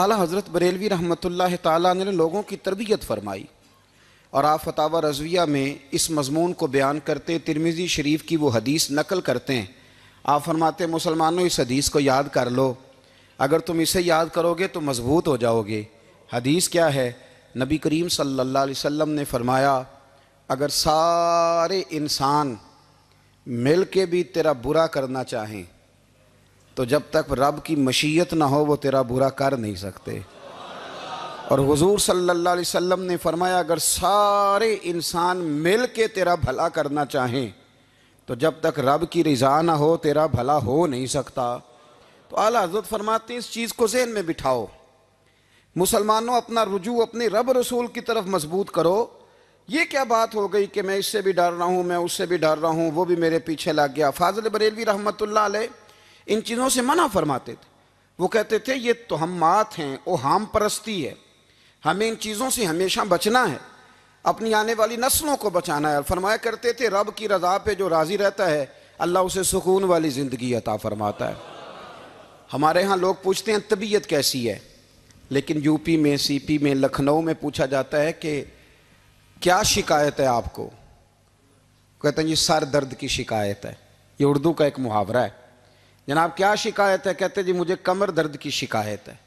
आला हज़रत बरेलवी रहमत ला ने लोगों की तरबियत फरमाई और आप फतावा रजविया में इस मजमून को बयान करते तिरमिज़ी शरीफ की वो हदीस नकल करते हैं आप फरमाते मुसलमानों इस हदीस को याद कर लो अगर तुम इसे याद करोगे तो मजबूत हो जाओगे हदीस क्या है नबी करीम सल्ला वम ने फरमाया अगर सारे इंसान मिल के भी तेरा बुरा करना चाहें तो जब तक रब की मशीयत ना हो वो तेरा बुरा कर नहीं सकते और हुजूर सल्लल्लाहु अलैहि वसल्लम ने फरमाया अगर सारे इंसान मिल के तेरा भला करना चाहें तो जब तक रब की रज़ा ना हो तेरा भला हो नहीं सकता तो आला हजरत फरमाते इस चीज़ को जहन में बिठाओ मुसलमानों अपना रुजू अपने रब रसूल की तरफ मजबूत करो ये क्या बात हो गई कि मैं इससे भी डर रहा हूँ मैं उससे भी डर रहा हूँ वो भी मेरे पीछे लग गया फाजल बरेलवी रहमत अलैह इन चीज़ों से मना फरमाते थे वो कहते थे ये तो हम मात हैं ओ हाम परस्ती है हमें इन चीज़ों से हमेशा बचना है अपनी आने वाली नस्लों को बचाना है फरमाया करते थे रब की रजा पे जो राज़ी रहता है अल्लाह उसे सुकून वाली ज़िंदगी अता फरमाता है हमारे यहाँ लोग पूछते हैं तबीयत कैसी है लेकिन यूपी में सीपी में लखनऊ में पूछा जाता है कि क्या शिकायत है आपको कहते हैं जी सर दर्द की शिकायत है ये उर्दू का एक मुहावरा है जनाब क्या शिकायत है कहते जी मुझे कमर दर्द की शिकायत है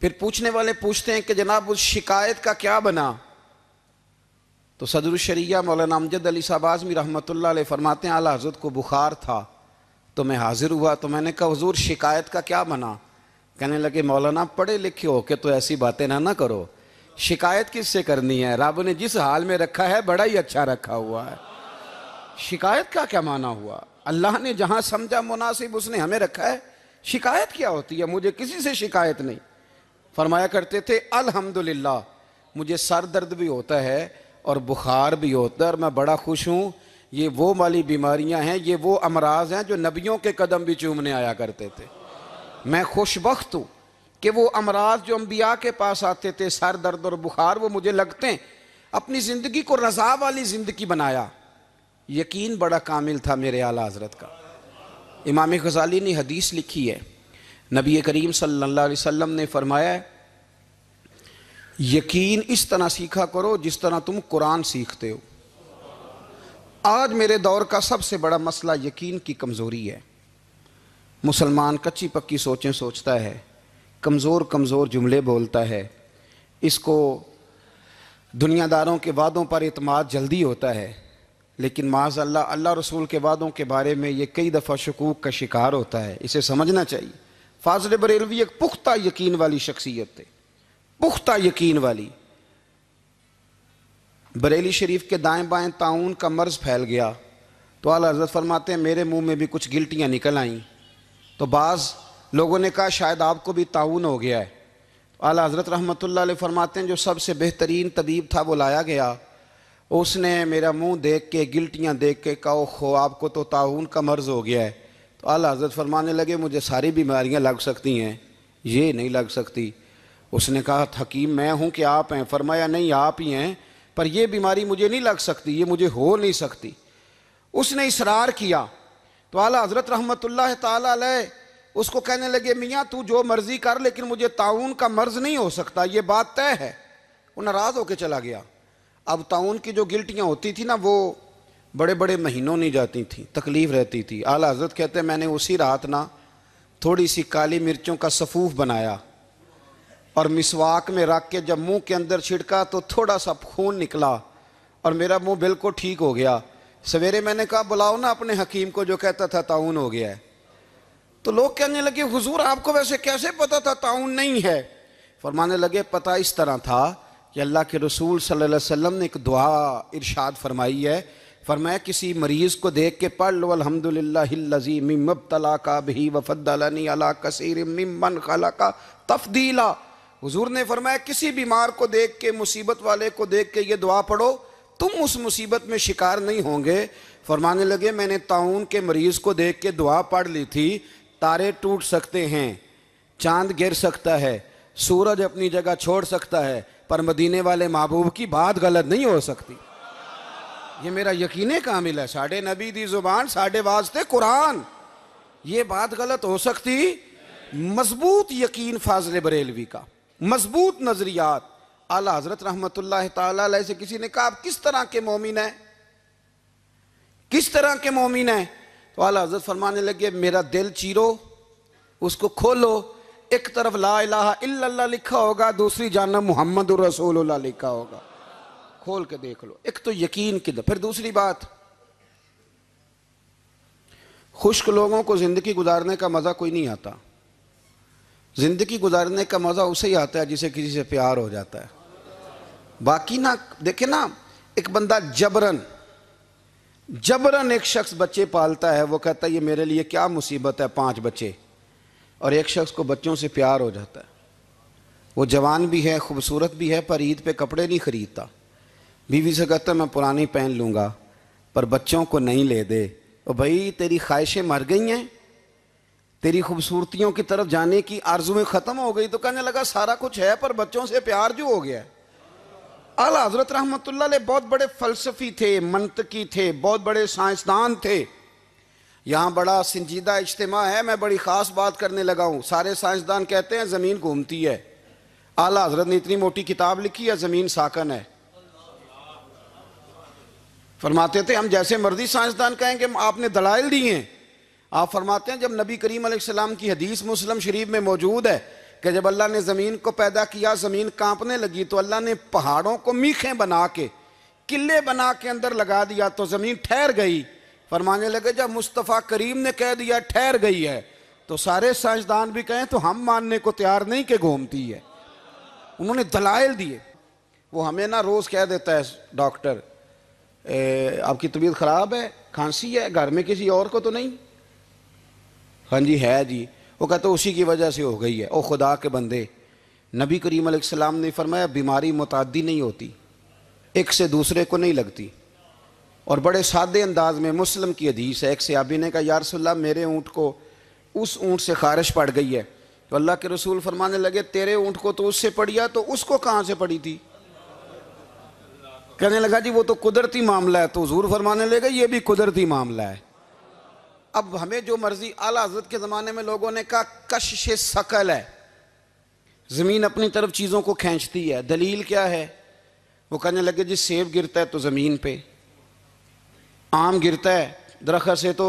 फिर पूछने वाले पूछते हैं कि जनाब उस शिकायत का क्या बना तो शरिया मौलाना अमजद अली साहब आजमी रहमत फरमाते हैं आला हजरत को बुखार था तो मैं हाजिर हुआ तो मैंने कहा हजूर शिकायत का क्या बना कहने लगे मौलाना पढ़े लिखे हो के तो ऐसी बातें ना ना करो शिकायत किससे करनी है रब ने जिस हाल में रखा है बड़ा ही अच्छा रखा हुआ है शिकायत का क्या माना हुआ अल्लाह ने जहां समझा मुनासिब उसने हमें रखा है शिकायत क्या होती है मुझे किसी से शिकायत नहीं फरमाया करते थे अल्हम्दुलिल्लाह मुझे सर दर्द भी होता है और बुखार भी होता है और मैं बड़ा खुश हूँ ये वो वाली बीमारियां हैं ये वो अमराज हैं जो नबियों के कदम भी चूमने आया करते थे मैं खुशबख्त हूं कि वो अमराज जो अम्बिया के पास आते थे सर दर्द और बुखार वो मुझे लगते हैं अपनी ज़िंदगी को रजा वाली ज़िंदगी बनाया यकीन बड़ा कामिल था मेरे आला हजरत का इमाम गजाली ने हदीस लिखी है नबी करीम सल्लल्लाहु अलैहि वसल्लम ने फरमाया यकीन इस तरह सीखा करो जिस तरह तुम कुरान सीखते हो आज मेरे दौर का सबसे बड़ा मसला यकीन की कमज़ोरी है मुसलमान कच्ची पक्की सोचें सोचता है कमज़ोर कमज़ोर जुमले बोलता है इसको दुनियादारों के वादों पर अतमाद जल्दी होता है लेकिन माज अल्लाह अल्लाह रसूल के वादों के बारे में ये कई दफ़ा शकूक का शिकार होता है इसे समझना चाहिए फाजल बरेलवी एक पुख्ता यकीन वाली शख्सियत थे पुख्ता यकीन वाली बरेली शरीफ के दाएं बाएं ताउन का मर्ज़ फैल गया तो आला हजरत फरमाते हैं मेरे मुंह में भी कुछ गिल्टियाँ निकल आईं तो बाज़ लोगों ने कहा शायद आपको भी ताउन हो गया है तो आला हजरत रहमत ला फरमाते हैं जो सबसे बेहतरीन तबीब था वो लाया गया उसने मेरा मुंह देख के गिल्टियाँ देख के कहो खो आपको तो ताउन का मर्ज़ हो गया है तो अल्लाह हजरत फरमाने लगे मुझे सारी बीमारियाँ लग सकती हैं ये नहीं लग सकती उसने कहा थकीम मैं हूँ कि आप हैं फरमाया नहीं आप ही हैं पर यह बीमारी मुझे नहीं लग सकती ये मुझे हो नहीं सकती उसने इसरार किया तो आला हजरत रहमत तय उसको कहने लगे मियाँ तू जो मर्ज़ी कर लेकिन मुझे ताउन का मर्ज़ नहीं हो सकता ये बात तय है वो नाराज़ होकर चला गया अब ताउन की जो गिल्टियाँ होती थी ना वो बड़े बड़े महीनों नहीं जाती थी तकलीफ़ रहती थी आला हजरत कहते हैं मैंने उसी रात ना थोड़ी सी काली मिर्चों का सफूफ बनाया और मिसवाक में रख के जब मुंह के अंदर छिड़का तो थोड़ा सा खून निकला और मेरा मुंह बिल्कुल ठीक हो गया सवेरे मैंने कहा बुलाओ ना अपने हकीम को जो कहता था ताउन हो गया है तो लोग कहने लगे हुजूर आपको वैसे कैसे पता था ताउन नहीं है फरमाने लगे पता इस तरह था कि अल्लाह के रसूल सल्लल्लाहु अलैहि वसल्लम ने एक दुआ इरशाद फरमाई है फरमाया किसी मरीज़ को देख के पढ़ लो अलहमदिल्लाजी तला का भी वफ़दलनी अला कसर ममन खला का तफदीला हुजूर ने फरमाया किसी बीमार को देख के मुसीबत वाले को देख के ये दुआ पढ़ो तुम उस मुसीबत में शिकार नहीं होंगे फरमाने लगे मैंने ताउन के मरीज़ को देख के दुआ पढ़ ली थी तारे टूट सकते हैं चांद गिर सकता है सूरज अपनी जगह छोड़ सकता है पर मदीने वाले महबूब की बात गलत नहीं हो सकती ये मेरा यकीन कामिल है साढ़े नबी दी जुबान साढ़े वास्ते कुरान ये बात गलत हो सकती मजबूत यकीन फाजल बरेलवी का मजबूत नज़रियात आला हजरत रहमत से किसी ने कहा आप किस तरह के मोमिन है किस तरह के मोमिन है तो आला हजरत फरमाने लगे मेरा दिल चीरो उसको खोलो एक तरफ ला इलाहा इल्लल्लाह लिखा होगा दूसरी जानब मोहम्मद रसूलुल्लाह लिखा होगा खोल के देख लो एक तो यकीन की फिर दूसरी बात खुश्क लोगों को ज़िंदगी गुजारने का मज़ा कोई नहीं आता ज़िंदगी गुजारने का मज़ा उसे ही आता है जिसे किसी से प्यार हो जाता है बाकी ना देखे ना एक बंदा जबरन जबरन एक शख्स बच्चे पालता है वो कहता है ये मेरे लिए क्या मुसीबत है पांच बच्चे और एक शख्स को बच्चों से प्यार हो जाता है वो जवान भी है खूबसूरत भी है पर ईद पे कपड़े नहीं ख़रीदता बीवी से कहता मैं पुरानी पहन लूँगा पर बच्चों को नहीं ले दे और भाई तेरी ख्वाहिशें मर गई हैं तेरी खूबसूरतियों की तरफ जाने की आरजुएँ ख़त्म हो गई तो कहने लगा सारा कुछ है पर बच्चों से प्यार जो हो गया अला हज़रत रहमत बहुत बड़े फ़लसफ़ी थे मनतकी थे बहुत बड़े साइंसदान थे यहाँ बड़ा संजीदा इज्तम है मैं बड़ी ख़ास बात करने लगा हूँ सारे साइंसदान कहते हैं ज़मीन घूमती है आला हजरत ने इतनी मोटी किताब लिखी है ज़मीन साकन है फरमाते थे हम जैसे मर्जी साइंसदान कहेंगे आपने दलाइल दी हैं आप फरमाते हैं जब नबी करीम सलाम की हदीस मुस्लिम शरीफ में मौजूद है कि जब अल्लाह ने ज़मीन को पैदा किया ज़मीन कांपने लगी तो अल्लाह ने पहाड़ों को मीखें बना के किले बना के अंदर लगा दिया तो ज़मीन ठहर गई फरमाने लगे जब मुस्तफ़ा करीम ने कह दिया ठहर गई है तो सारे साइंसदान भी कहें तो हम मानने को तैयार नहीं के घूमती है उन्होंने दलाइल दिए वो हमें ना रोज़ कह देता है डॉक्टर आपकी तबीयत ख़राब है खांसी है घर में किसी और को तो नहीं हाँ जी है जी वो कहते उसी की वजह से हो गई है ओ खुदा के बंदे नबी करीम सलाम ने फरमाया बीमारी मुतदी नहीं होती एक से दूसरे को नहीं लगती और बड़े सादे अंदाज में मुस्लिम की हदीस है एक सयाबी ने कहा यारसोल्ला मेरे ऊँट को उस ऊँट से खारिश पड़ गई है तो अल्लाह के रसूल फरमाने लगे तेरे ऊँट को तो उससे पड़िया तो उसको कहाँ से पड़ी थी कहने लगा जी वो तो कुदरती मामला है तो हजूर फरमाने लगे ये भी कुदरती मामला है अब हमें जो मर्जी आला हजरत के ज़माने में लोगों ने कहा कशिश सकल है ज़मीन अपनी तरफ चीज़ों को खींचती है दलील क्या है वो कहने लगे जी सेब गिरता है तो ज़मीन पे आम गिरता है दरख्त से तो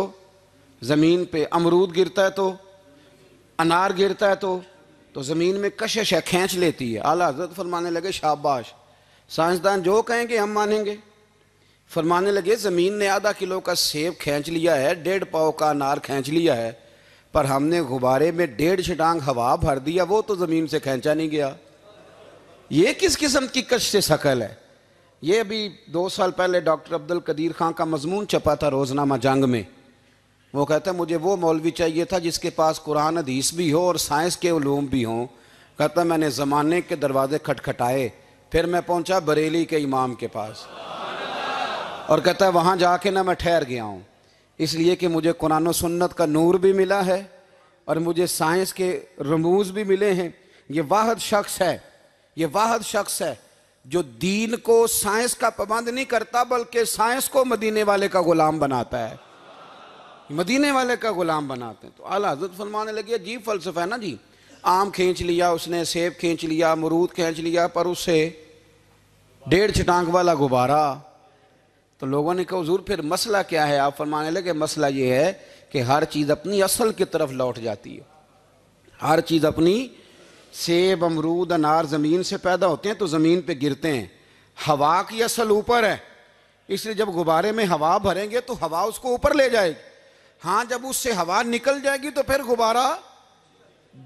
ज़मीन पे अमरूद गिरता है तो अनार गिरता है तो तो ज़मीन में कशिश है खींच लेती है आला हजरत फरमाने लगे शाबाश साइंसदान जो कहेंगे हम मानेंगे फरमाने लगे ज़मीन ने आधा किलो का सेब खींच लिया है डेढ़ पाव का अनार खींच लिया है पर हमने गुब्बारे में डेढ़ छटांग हवा भर दिया वो तो ज़मीन से खींचा नहीं गया ये किस किस्म की कश से शकल है ये अभी दो साल पहले डॉक्टर अब्दुल कदीर खां का मजमून छपा था रोज़नामा जंग में वो कहता मुझे वो मौलवी चाहिए था जिसके पास कुरान अदीस भी हो और साइंस के लूम भी हों कहता मैंने ज़माने के दरवाज़े खटखटाए फिर मैं पहुंचा बरेली के इमाम के पास और कहता है वहाँ जाके ना मैं ठहर गया हूँ इसलिए कि मुझे कुरान सुन्नत का नूर भी मिला है और मुझे साइंस के रमूज भी मिले हैं ये वाहद शख्स है ये वाहद शख्स है जो दीन को साइंस का पाबंद नहीं करता बल्कि साइंस को मदीने वाले का गुलाम बनाता है मदीने वाले का गुलाम बनाते हैं तो अला हजरत फरमाने लगे जी फलसफा है ना जी आम खींच लिया उसने सेब खींच लिया मरूद खींच लिया पर उससे डेढ़ छटांग वाला गुब्बारा तो लोगों ने कहा हजूर फिर मसला क्या है आप फरमाने लगे मसला ये है कि हर चीज़ अपनी असल की तरफ लौट जाती है हर चीज़ अपनी सेब अमरूद अनार ज़मीन से पैदा होते हैं तो ज़मीन पे गिरते हैं हवा की असल ऊपर है इसलिए जब गुब्बारे में हवा भरेंगे तो हवा उसको ऊपर ले जाएगी हाँ जब उससे हवा निकल जाएगी तो फिर गुब्बारा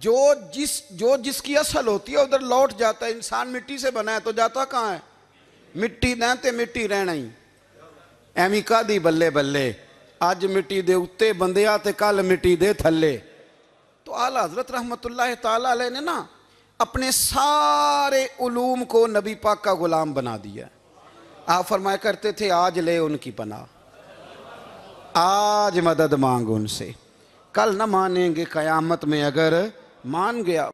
जो जिस जो जिसकी असल होती है उधर लौट जाता है इंसान मिट्टी से बना है तो जाता कहाँ है मिट्टी दें तो मिट्टी रहना ही ਐਵੇਂ दी बल्ले बल्ले आज मिट्टी दे ਉੱਤੇ बंदे ਤੇ कल मिट्टी दे ਥੱਲੇ तो आला हज़रत ਰਹਿਮਤੁਲਾਹ ताला ਅਲੈਹ ਨੇ अपने सारे उलूम को नबी पाक का गुलाम बना दिया आप फरमाया करते थे आज ले उनकी पना आज मदद मांग उनसे कल न मानेंगे कयामत में अगर मान गया